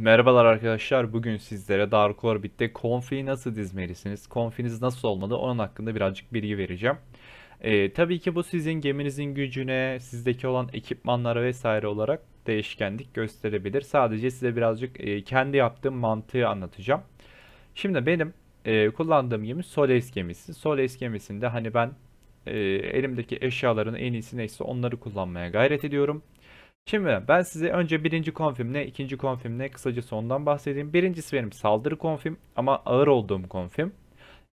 Merhabalar arkadaşlar. Bugün sizlere Dark Orbit'te konfiyi nasıl dizmelisiniz, konfiniz nasıl olmalı onun hakkında birazcık bilgi vereceğim. Ee, tabii ki bu sizin geminizin gücüne, sizdeki olan ekipmanlara vesaire olarak değişkenlik gösterebilir. Sadece size birazcık e, kendi yaptığım mantığı anlatacağım. Şimdi benim e, kullandığım gemi Solace gemisi. Solace gemisinde hani ben e, elimdeki eşyaların en iyisi neyse onları kullanmaya gayret ediyorum. Şimdi ben size önce birinci konfim ne, ikinci konfim ne kısacası ondan bahsedeyim. Birincisi benim saldırı konfim ama ağır olduğum konfim.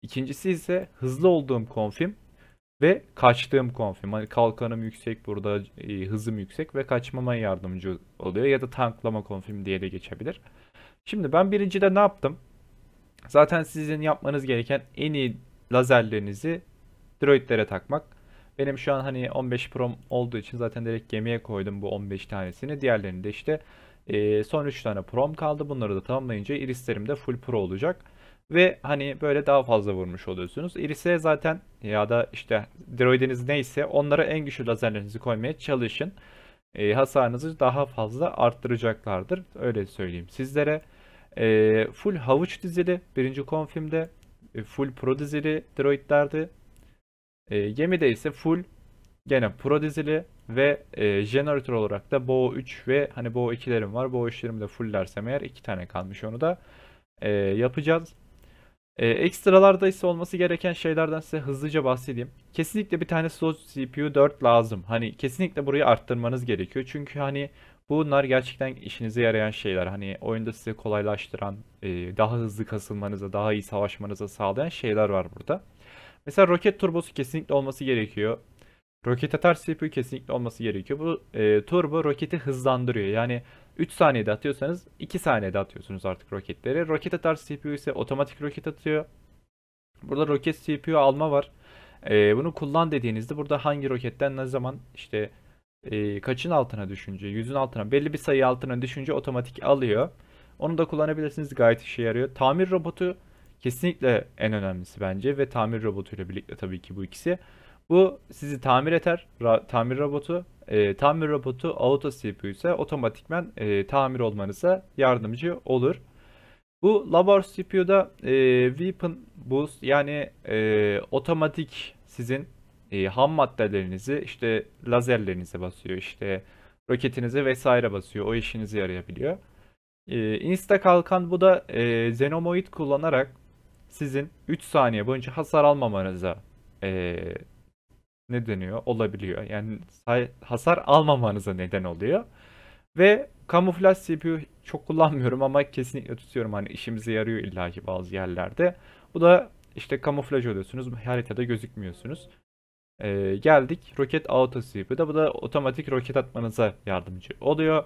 İkincisi ise hızlı olduğum konfim ve kaçtığım konfim. Hani kalkanım yüksek burada, e, hızım yüksek ve kaçmama yardımcı oluyor ya da tanklama konfim diye de geçebilir. Şimdi ben birincide ne yaptım? Zaten sizin yapmanız gereken en iyi lazerlerinizi droidlere takmak. Benim şu an hani 15 Pro olduğu için zaten direkt gemiye koydum bu 15 tanesini. Diğerlerini de işte e, son 3 tane Pro'm kaldı. Bunları da tamamlayınca irislerim de full Pro olacak. Ve hani böyle daha fazla vurmuş oluyorsunuz. Iris'e zaten ya da işte droidiniz neyse onlara en güçlü lazerlerinizi koymaya çalışın. E, hasarınızı daha fazla arttıracaklardır. Öyle söyleyeyim sizlere. E, full havuç dizili birinci konfimde. E, full pro dizili Droidlerdi. E, gemide ise full gene pro dizili ve e, jeneratör olarak da Bo 3 ve hani Bo 2'lerim var. Bo 3'lerimi de fulllersem eğer iki tane kalmış onu da e, yapacağız. E, ekstralarda ise olması gereken şeylerden size hızlıca bahsedeyim. Kesinlikle bir tane slow CPU 4 lazım. Hani kesinlikle burayı arttırmanız gerekiyor. Çünkü hani bunlar gerçekten işinize yarayan şeyler. Hani oyunda size kolaylaştıran, e, daha hızlı kasılmanıza, daha iyi savaşmanıza sağlayan şeyler var burada. Mesela roket turbosu kesinlikle olması gerekiyor. Roket atar CPU kesinlikle olması gerekiyor. Bu e, turbo roketi hızlandırıyor. Yani 3 saniyede atıyorsanız 2 saniyede atıyorsunuz artık roketleri. Roket atar CPU ise otomatik roket atıyor. Burada roket CPU alma var. E, bunu kullan dediğinizde burada hangi roketten ne zaman işte e, kaçın altına düşünce, yüzün altına belli bir sayı altına düşünce otomatik alıyor. Onu da kullanabilirsiniz gayet işe yarıyor. Tamir robotu Kesinlikle en önemlisi bence ve tamir robotuyla birlikte tabii ki bu ikisi. Bu sizi tamir eder. Ra- tamir robotu. E, tamir robotu auto CPU ise otomatikmen e, tamir olmanıza yardımcı olur. Bu Labor CPU'da e, Weapon Boost yani e, otomatik sizin e, ham maddelerinizi işte lazerlerinize basıyor işte roketinize vesaire basıyor o işinize yarayabiliyor. E, Insta kalkan bu da e, Xenomoid kullanarak sizin 3 saniye boyunca hasar almamanıza ee, ne deniyor olabiliyor. Yani hasar almamanıza neden oluyor. Ve kamuflaj CPU çok kullanmıyorum ama kesinlikle tutuyorum. Hani işimize yarıyor illaki bazı yerlerde. Bu da işte kamuflaj oluyorsunuz. Haritada gözükmüyorsunuz. Ee, geldik roket auto CPU'da. Bu da otomatik roket atmanıza yardımcı oluyor.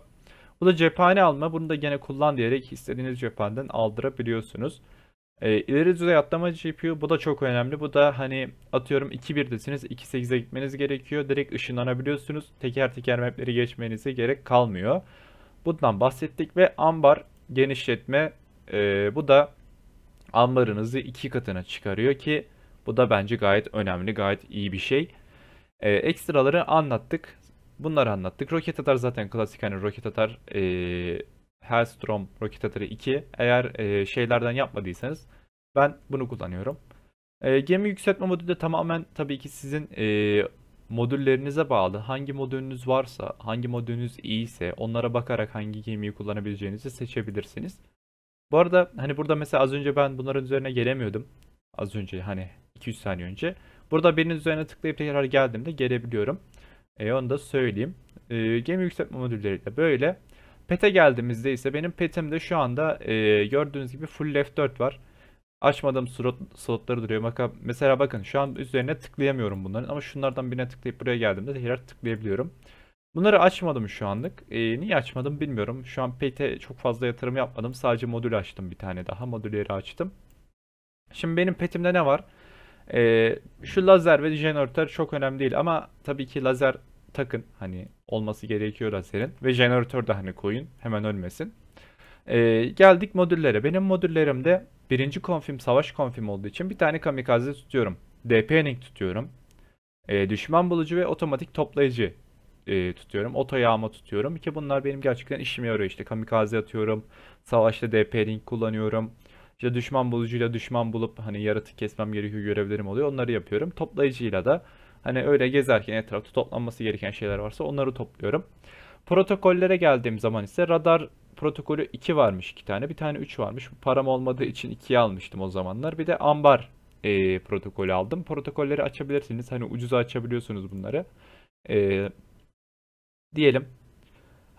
Bu da cephane alma. Bunu da gene kullan diyerek istediğiniz cephaneden aldırabiliyorsunuz. E, ileri düzey atlama GPU bu da çok önemli. Bu da hani atıyorum 2.1'desiniz 2.8'e gitmeniz gerekiyor. Direkt ışınlanabiliyorsunuz. Teker teker mapleri geçmenize gerek kalmıyor. Bundan bahsettik ve ambar genişletme e, bu da ambarınızı iki katına çıkarıyor ki bu da bence gayet önemli, gayet iyi bir şey. E, ekstraları anlattık. Bunları anlattık. Roket atar zaten klasik hani roket atar e, Hellstrom roket atarı 2. Eğer e, şeylerden yapmadıysanız ben bunu kullanıyorum. E, gemi yükseltme modülü de tamamen tabii ki sizin e, modüllerinize bağlı. Hangi modülünüz varsa, hangi modülünüz iyiyse onlara bakarak hangi gemiyi kullanabileceğinizi seçebilirsiniz. Bu arada hani burada mesela az önce ben bunların üzerine gelemiyordum. Az önce hani 200 3 saniye önce. Burada birinin üzerine tıklayıp tekrar geldiğimde gelebiliyorum. E, onu da söyleyeyim. E, gemi yükseltme modülleri de böyle. Pete geldiğimizde ise benim petimde şu anda e, gördüğünüz gibi full left 4 var. Açmadığım slot, slotları duruyor. Baka, mesela bakın şu an üzerine tıklayamıyorum bunların ama şunlardan birine tıklayıp buraya geldiğimde tekrar tıklayabiliyorum. Bunları açmadım şu anlık. E, niye açmadım bilmiyorum. Şu an Pete çok fazla yatırım yapmadım. Sadece modül açtım bir tane daha. Modülleri açtım. Şimdi benim petimde ne var? E, şu lazer ve jeneratör çok önemli değil ama tabii ki lazer takın. Hani olması gerekiyor azerin Ve jeneratör de hani koyun. Hemen ölmesin. Ee, geldik modüllere. Benim modüllerimde birinci konfim savaş konfim olduğu için bir tane kamikaze tutuyorum. DPNing tutuyorum. Ee, düşman bulucu ve otomatik toplayıcı e, tutuyorum. Oto yağma tutuyorum ki bunlar benim gerçekten işime yarıyor. işte kamikaze atıyorum. Savaşta DP kullanıyorum. İşte düşman bulucuyla düşman bulup hani yaratık kesmem gerekiyor görevlerim oluyor. Onları yapıyorum. Toplayıcıyla da Hani öyle gezerken etrafta toplanması gereken şeyler varsa onları topluyorum. Protokollere geldiğim zaman ise radar protokolü 2 varmış 2 tane. Bir tane 3 varmış. Param olmadığı için 2'yi almıştım o zamanlar. Bir de ambar e, protokolü aldım. Protokolleri açabilirsiniz. Hani ucuza açabiliyorsunuz bunları. E, diyelim.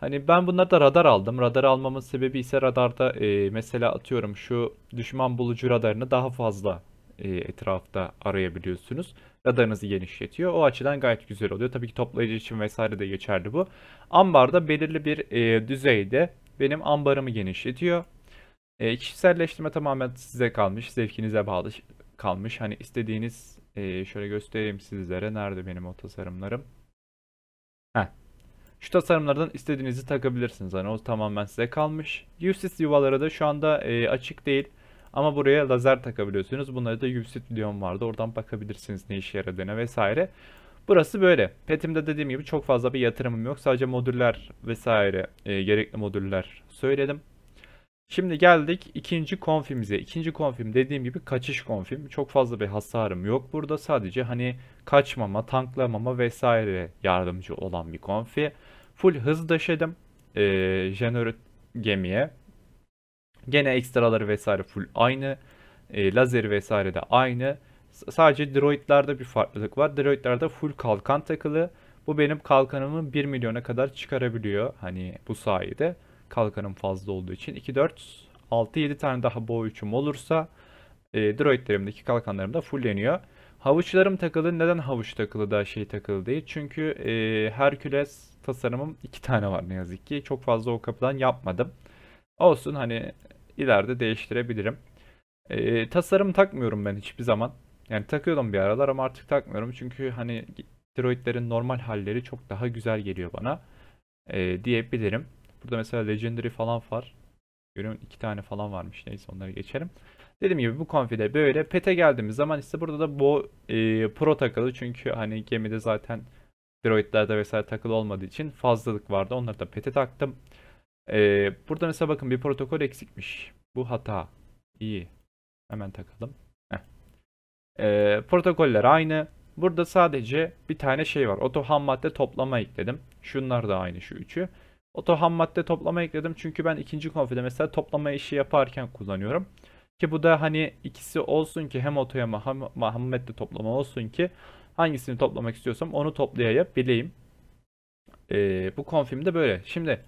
Hani ben bunları da radar aldım. Radar almamın sebebi ise radarda e, mesela atıyorum şu düşman bulucu radarını daha fazla e, etrafta arayabiliyorsunuz radarınızı genişletiyor. O açıdan gayet güzel oluyor. Tabii ki toplayıcı için vesaire de geçerli bu. Ambarda belirli bir e, düzeyde benim ambarımı genişletiyor. E, kişiselleştirme tamamen size kalmış, zevkinize bağlı kalmış. Hani istediğiniz e, şöyle göstereyim sizlere. Nerede benim o tasarımlarım? Heh. Şu tasarımlardan istediğinizi takabilirsiniz. Hani o tamamen size kalmış. Useless yuvalara da şu anda e, açık değil. Ama buraya lazer takabiliyorsunuz. Bunları da videom vardı. Oradan bakabilirsiniz ne işe yaradığına vesaire. Burası böyle. Petim'de dediğim gibi çok fazla bir yatırımım yok. Sadece modüller vesaire e, gerekli modüller söyledim. Şimdi geldik ikinci konfimize. İkinci konfim dediğim gibi kaçış konfim. Çok fazla bir hasarım yok. Burada sadece hani kaçmama, tanklamama vesaire yardımcı olan bir konfi. Full hız döşedim. E, jenerik gemiye. Gene ekstraları vesaire full aynı. E, lazeri vesaire de aynı. Sadece droidlerde bir farklılık var. Droidlerde full kalkan takılı. Bu benim kalkanımı 1 milyona kadar çıkarabiliyor. Hani bu sayede kalkanım fazla olduğu için. 2, 4, 6, 7 tane daha boy3'üm olursa e, droidlerimdeki kalkanlarım da fulleniyor. Havuçlarım takılı. Neden havuç takılı da şey takılı değil? Çünkü e, Herkules tasarımım 2 tane var ne yazık ki. Çok fazla o kapıdan yapmadım. Olsun hani ileride değiştirebilirim. E, tasarım takmıyorum ben hiçbir zaman. Yani takıyordum bir aralar ama artık takmıyorum. Çünkü hani steroidlerin normal halleri çok daha güzel geliyor bana. E, diyebilirim. Burada mesela Legendary falan var. Görüyorum iki tane falan varmış. Neyse onları geçelim. Dediğim gibi bu konfide böyle. Pete geldiğimiz zaman işte burada da bu e, pro takılı. Çünkü hani gemide zaten steroidlerde vesaire takılı olmadığı için fazlalık vardı. Onları da pete taktım. Ee, burada mesela bakın bir protokol eksikmiş. Bu hata. İyi. Hemen takalım. Ee, protokoller aynı. Burada sadece bir tane şey var. Oto ham madde toplama ekledim. Şunlar da aynı şu üçü. Oto ham madde toplama ekledim. Çünkü ben ikinci konfide mesela toplama işi yaparken kullanıyorum. Ki bu da hani ikisi olsun ki hem Otoya hem ham, ham madde toplama olsun ki hangisini toplamak istiyorsam onu toplayabileyim. Ee, bu konfim de böyle. Şimdi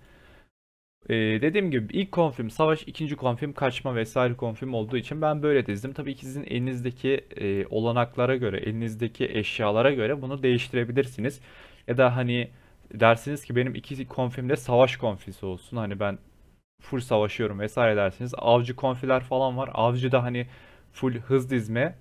ee, dediğim gibi ilk konfirm savaş, ikinci konfirm kaçma vesaire konfirm olduğu için ben böyle dizdim. Tabii ki sizin elinizdeki e, olanaklara göre, elinizdeki eşyalara göre bunu değiştirebilirsiniz. Ya da hani dersiniz ki benim iki konfirmde savaş konfisi olsun. Hani ben full savaşıyorum vesaire dersiniz. Avcı konfiler falan var. Avcı da hani full hız dizme,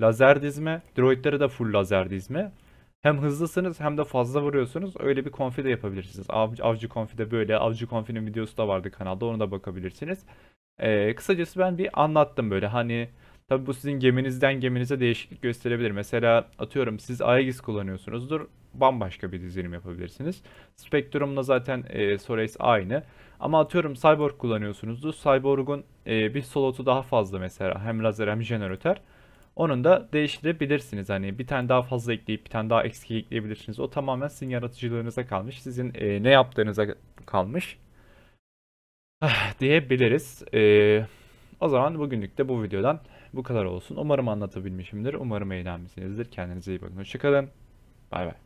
lazer dizme, droidlere de full lazer dizme. Hem hızlısınız hem de fazla vuruyorsunuz. Öyle bir konfi de yapabilirsiniz. Av, avcı konfi de böyle. Avcı konfinin videosu da vardı kanalda. onu da bakabilirsiniz. Ee, kısacası ben bir anlattım böyle. Hani tabi bu sizin geminizden geminize değişiklik gösterebilir. Mesela atıyorum siz Aegis kullanıyorsunuzdur. Bambaşka bir dizilim yapabilirsiniz. Spectrum'la zaten e, Solace aynı. Ama atıyorum Cyborg kullanıyorsunuzdur. Cyborg'un e, bir slotu daha fazla mesela. Hem razer hem generator onun da değiştirebilirsiniz. Hani bir tane daha fazla ekleyip bir tane daha eksik ekleyebilirsiniz. O tamamen sizin yaratıcılığınıza kalmış. Sizin e, ne yaptığınıza kalmış. Ah, diyebiliriz. E, o zaman bugünlük de bu videodan bu kadar olsun. Umarım anlatabilmişimdir. Umarım eğlenmişsinizdir. Kendinize iyi bakın. Hoşçakalın. Bay bay.